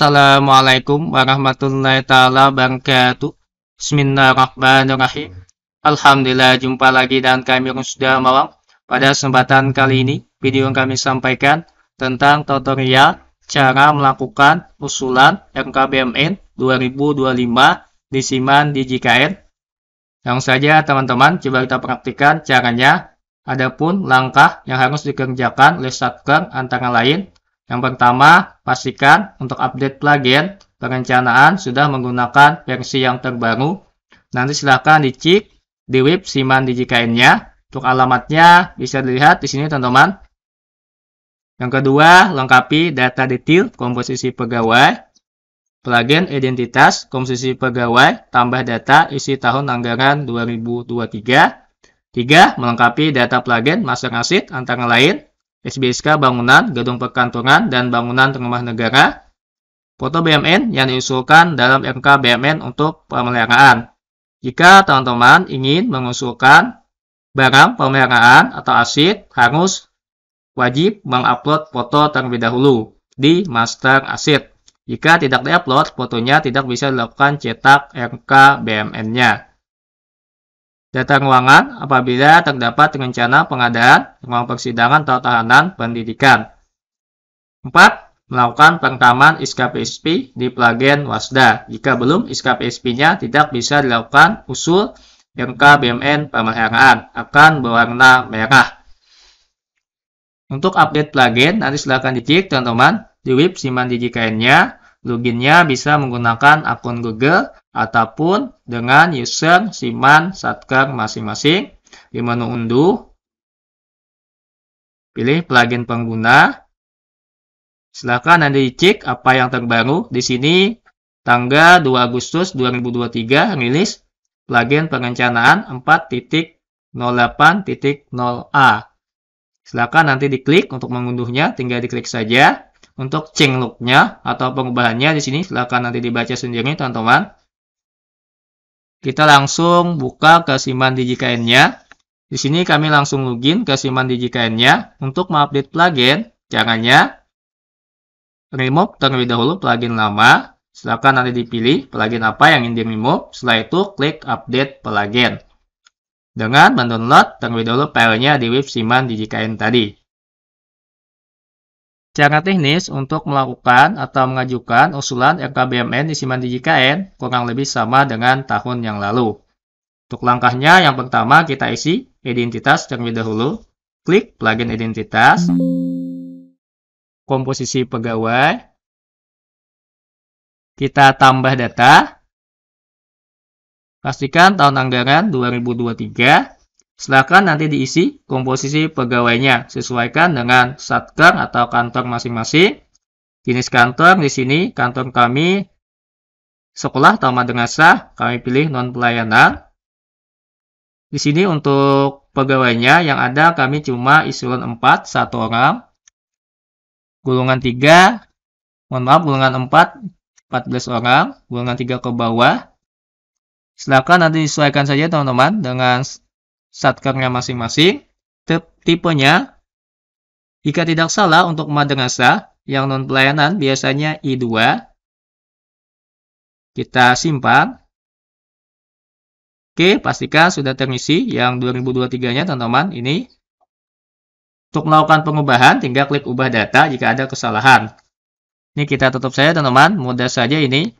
Assalamualaikum warahmatullahi taala wabarakatuh. Bismillahirrahmanirrahim. Alhamdulillah jumpa lagi dan kami sudah mawang Pada kesempatan kali ini, video yang kami sampaikan tentang tutorial cara melakukan usulan RKBMN 2025 di Siman di JKN. Langsung saja teman-teman, coba kita praktikkan caranya. Adapun langkah yang harus dikerjakan oleh satker antara lain yang pertama, pastikan untuk update plugin perencanaan sudah menggunakan versi yang terbaru. Nanti silahkan dicek di web Siman DJKN-nya. Untuk alamatnya bisa dilihat di sini teman-teman. Yang kedua, lengkapi data detail komposisi pegawai, plugin identitas komposisi pegawai, tambah data isi tahun anggaran 2023. Tiga, melengkapi data plugin master asset antara lain SBSK bangunan, gedung perkantoran, dan bangunan rumah negara, foto BMN yang diusulkan dalam MK BMN untuk pemeliharaan. Jika teman-teman ingin mengusulkan barang pemeliharaan atau aset, harus wajib mengupload foto terlebih dahulu di master aset. Jika tidak diupload, fotonya tidak bisa dilakukan cetak MK BMN-nya. Data ruangan apabila terdapat rencana pengadaan ruang persidangan atau tahanan pendidikan. 4. Melakukan perekaman SKPSP di plugin Wasda. Jika belum, SKPSP-nya tidak bisa dilakukan usul RK BMN pemeliharaan akan berwarna merah. Untuk update plugin, nanti silahkan dicek teman-teman di web Siman DigiKN-nya. Loginnya bisa menggunakan akun Google ataupun dengan user siman satker masing-masing di menu unduh pilih plugin pengguna silahkan nanti dicek apa yang terbaru di sini tanggal 2 Agustus 2023 rilis plugin perencanaan 4.08.0a silahkan nanti diklik untuk mengunduhnya tinggal diklik saja untuk change look-nya atau pengubahannya di sini silahkan nanti dibaca sendiri teman-teman kita langsung buka ke Siman DigiKN-nya. Di sini kami langsung login ke Siman DigiKN-nya. Untuk mengupdate plugin, caranya remove terlebih dahulu plugin lama. Silakan nanti dipilih plugin apa yang ingin di remove. Setelah itu klik update plugin. Dengan mendownload terlebih dahulu file-nya di web Siman DigiKN tadi. Cara teknis untuk melakukan atau mengajukan usulan RKBMN di Simandi JKN kurang lebih sama dengan tahun yang lalu. Untuk langkahnya, yang pertama kita isi identitas terlebih dahulu. Klik plugin identitas, komposisi pegawai, kita tambah data, pastikan tahun anggaran 2023, Silahkan nanti diisi komposisi pegawainya, sesuaikan dengan satker atau kantor masing-masing. Jenis kantor di sini, kantor kami sekolah tamat dengasah, kami pilih non pelayanan. Di sini untuk pegawainya yang ada kami cuma isulan 4, satu orang. gulungan 3, mohon maaf golongan 4, 14 orang, gulungan 3 ke bawah. Silahkan nanti disesuaikan saja teman-teman dengan satkernya masing-masing, tipenya jika tidak salah untuk madrasah yang non pelayanan biasanya I2. Kita simpan. Oke, pastikan sudah terisi yang 2023-nya teman-teman ini. Untuk melakukan pengubahan tinggal klik ubah data jika ada kesalahan. Ini kita tutup saja teman-teman, mudah saja ini.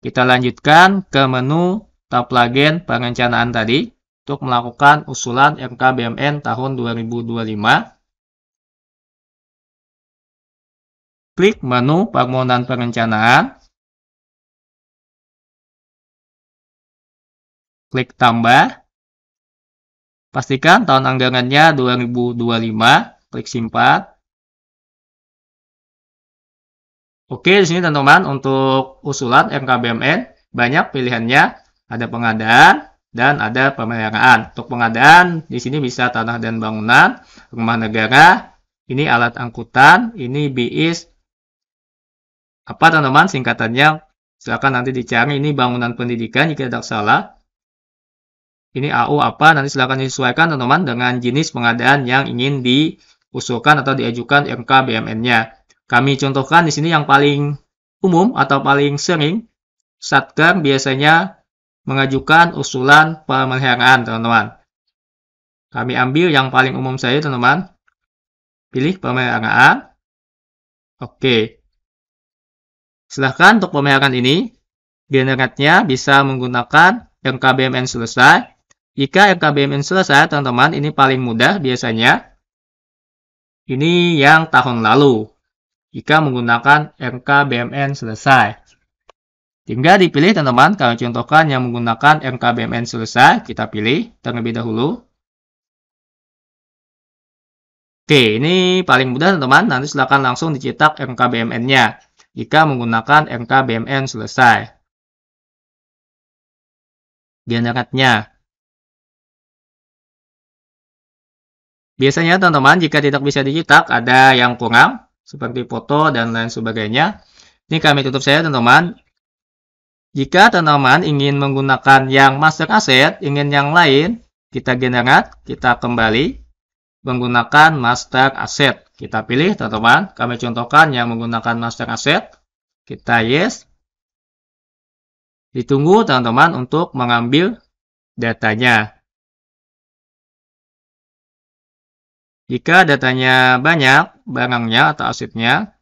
Kita lanjutkan ke menu tab plugin perencanaan tadi untuk melakukan usulan MKBmn tahun 2025. Klik menu permohonan perencanaan. Klik tambah. Pastikan tahun anggarannya 2025. Klik simpan. Oke, di sini teman-teman untuk usulan MKBmn banyak pilihannya. Ada pengadaan, dan ada pemeliharaan. Untuk pengadaan, di sini bisa tanah dan bangunan, rumah negara, ini alat angkutan, ini BIS. Apa teman-teman singkatannya? Silakan nanti dicari. Ini bangunan pendidikan jika tidak salah. Ini AU apa? Nanti silakan disesuaikan teman-teman dengan jenis pengadaan yang ingin diusulkan atau diajukan RK BMN-nya. Kami contohkan di sini yang paling umum atau paling sering Satker biasanya mengajukan usulan pemeliharaan, teman-teman. Kami ambil yang paling umum saja, teman-teman. Pilih pemeliharaan. Oke. Silahkan untuk pemeliharaan ini, generatnya bisa menggunakan RKBMN selesai. Jika RKBMN selesai, teman-teman, ini paling mudah biasanya. Ini yang tahun lalu. Jika menggunakan RKBMN selesai. Tinggal dipilih teman-teman, kalau contohkan yang menggunakan MKBMN selesai, kita pilih terlebih dahulu. Oke, ini paling mudah teman-teman, nanti silakan langsung dicetak MKBMN-nya jika menggunakan MKBMN selesai. Generatnya. Biasanya teman-teman, jika tidak bisa dicetak, ada yang kurang, seperti foto dan lain sebagainya. Ini kami tutup saya teman-teman. Jika teman-teman ingin menggunakan yang master asset, ingin yang lain, kita generate, kita kembali menggunakan master asset. Kita pilih teman-teman, kami contohkan yang menggunakan master asset. Kita yes. Ditunggu teman-teman untuk mengambil datanya. Jika datanya banyak, barangnya atau asetnya,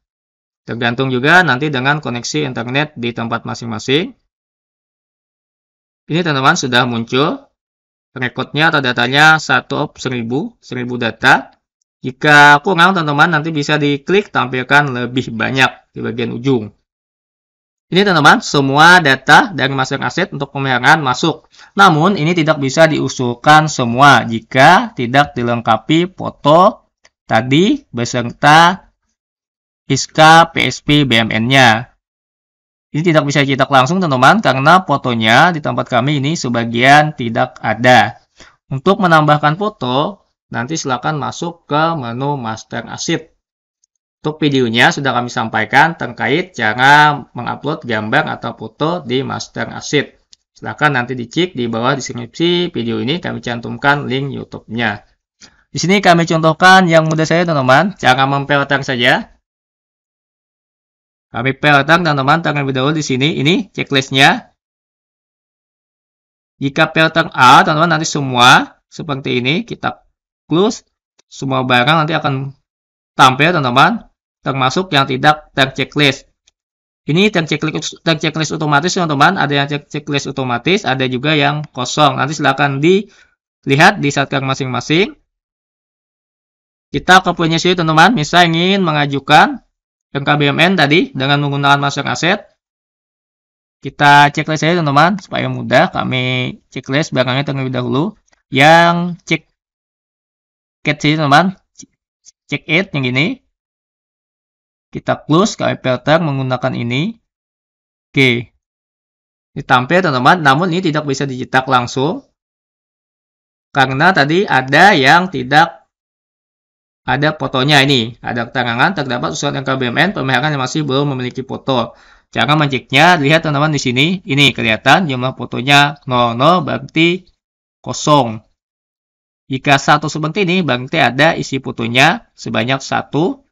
Tergantung juga nanti dengan koneksi internet di tempat masing-masing. Ini teman-teman sudah muncul rekodnya atau datanya 1 of 1000, 1000 data. Jika kurang teman-teman nanti bisa diklik tampilkan lebih banyak di bagian ujung. Ini teman-teman, semua data dari masing aset untuk pemeliharaan masuk. Namun, ini tidak bisa diusulkan semua jika tidak dilengkapi foto tadi beserta ISK, PSP BMN-nya. Ini tidak bisa cetak langsung teman-teman karena fotonya di tempat kami ini sebagian tidak ada. Untuk menambahkan foto, nanti silakan masuk ke menu Master Asset. Untuk videonya sudah kami sampaikan terkait cara mengupload gambar atau foto di Master Asset. Silakan nanti dicek di bawah deskripsi video ini kami cantumkan link YouTube-nya. Di sini kami contohkan yang mudah saya teman-teman, cara memfilter saja. Kami teman-teman, tangan lebih di sini. Ini checklistnya. Jika peletang A, teman-teman nanti semua seperti ini. Kita close. Semua barang nanti akan tampil, teman-teman. Termasuk yang tidak terchecklist. Ini terchecklist, terchecklist otomatis, teman-teman. Ada yang checklist otomatis, ada juga yang kosong. Nanti silahkan dilihat di satker masing-masing. Kita ke punya teman-teman. Misal ingin mengajukan dan BMN tadi dengan menggunakan masuk aset. Kita checklist saja teman-teman supaya mudah kami checklist barangnya terlebih dahulu. Yang cek cat sini teman-teman, check it yang ini Kita close kami filter menggunakan ini. Oke. Ditampil teman-teman, namun ini tidak bisa dicetak langsung. Karena tadi ada yang tidak ada fotonya ini. Ada keterangan terdapat surat KBMN pemeliharaan yang masih belum memiliki foto. Cara menceknya, lihat teman-teman di sini. Ini kelihatan jumlah fotonya 00 berarti kosong. Jika satu seperti ini, berarti ada isi fotonya sebanyak satu.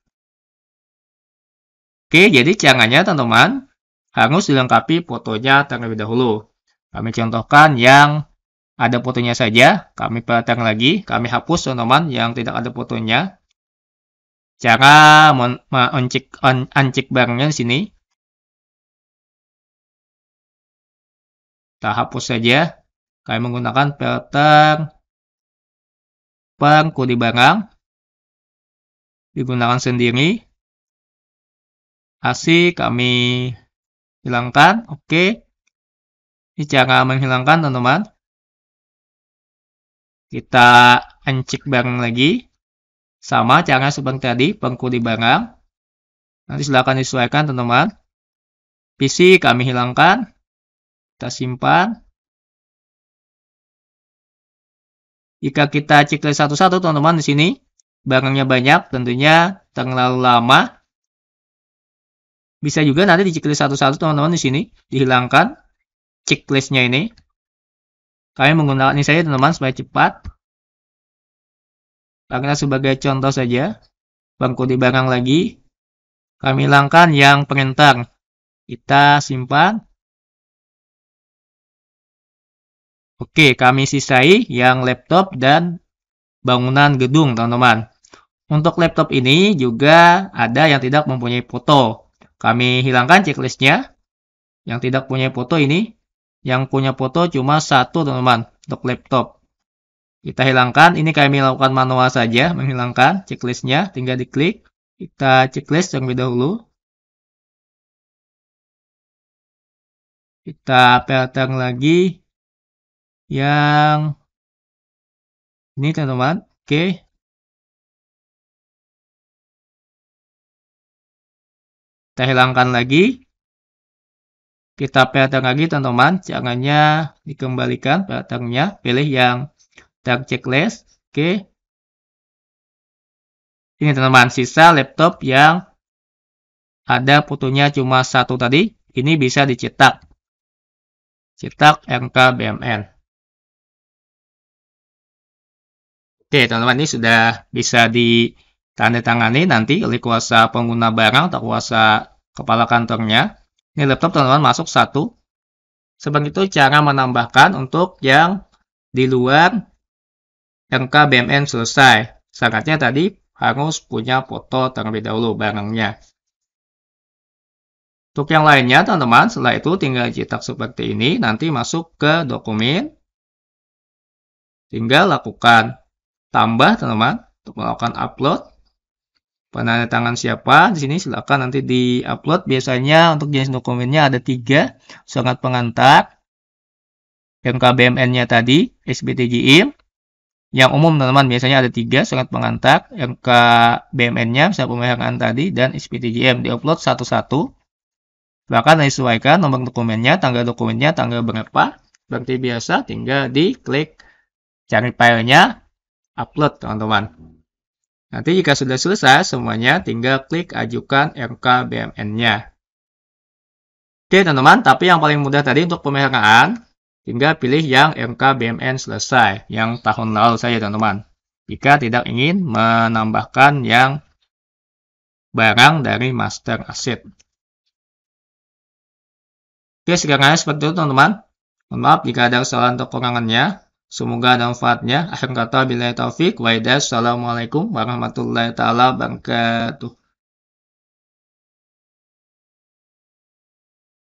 Oke, jadi caranya teman-teman harus dilengkapi fotonya terlebih dahulu. Kami contohkan yang ada fotonya saja, kami perhatikan lagi, kami hapus teman-teman yang tidak ada fotonya, cara mencik on, barangnya di sini. Kita hapus saja. Kami menggunakan filter pangku di barang. Digunakan sendiri. Asik kami hilangkan. Oke. Ini cara menghilangkan teman-teman. Kita uncik barang lagi. Sama cara seperti tadi, pengkuli barang. Nanti silahkan disesuaikan teman-teman. PC kami hilangkan. Kita simpan. Jika kita checklist satu-satu teman-teman di sini, barangnya banyak, tentunya terlalu lama. Bisa juga nanti di satu-satu teman-teman di sini, dihilangkan checklistnya ini. Kami menggunakan ini saja teman-teman supaya cepat. Karena sebagai contoh saja, bangku di barang lagi, kami hilangkan yang pengantar. Kita simpan. Oke, kami sisai yang laptop dan bangunan gedung, teman-teman. Untuk laptop ini juga ada yang tidak mempunyai foto. Kami hilangkan checklistnya. Yang tidak punya foto ini, yang punya foto cuma satu, teman-teman, untuk laptop. Kita hilangkan, ini kami lakukan manual saja, menghilangkan checklistnya, tinggal diklik. Kita checklist yang terlebih dahulu. Kita pattern lagi yang ini teman-teman. Oke, kita hilangkan lagi kita pattern lagi teman-teman jangannya dikembalikan patternnya pilih yang dan checklist. Oke. Ini teman-teman sisa laptop yang ada fotonya cuma satu tadi. Ini bisa dicetak. Cetak BMN. Oke, teman-teman ini sudah bisa ditandatangani nanti oleh kuasa pengguna barang atau kuasa kepala kantornya. Ini laptop teman-teman masuk satu. Seperti itu cara menambahkan untuk yang di luar BMN selesai. Syaratnya tadi harus punya foto terlebih dahulu barangnya. Untuk yang lainnya, teman-teman, setelah itu tinggal cetak seperti ini, nanti masuk ke dokumen, tinggal lakukan tambah, teman-teman, untuk melakukan upload. Penanda tangan siapa, di sini silakan nanti di-upload. Biasanya untuk jenis dokumennya ada tiga, sangat pengantar, mkbmn nya tadi, SBTGIM, yang umum teman-teman biasanya ada tiga surat pengantar yang ke BMN-nya surat pemeliharaan tadi dan SPTJM diupload satu-satu bahkan disesuaikan nomor dokumennya tanggal dokumennya tanggal berapa seperti biasa tinggal di klik cari filenya upload teman-teman nanti jika sudah selesai semuanya tinggal klik ajukan RK BMN-nya oke teman-teman tapi yang paling mudah tadi untuk pemeliharaan hingga pilih yang MKBMN selesai, yang tahun lalu saja teman-teman. Jika tidak ingin menambahkan yang barang dari master aset Oke, sederhananya seperti itu teman-teman. Mohon maaf jika ada kesalahan atau kurangannya Semoga ada manfaatnya. Akhir kata, bila taufik, waidah. Assalamualaikum warahmatullahi taala wabarakatuh.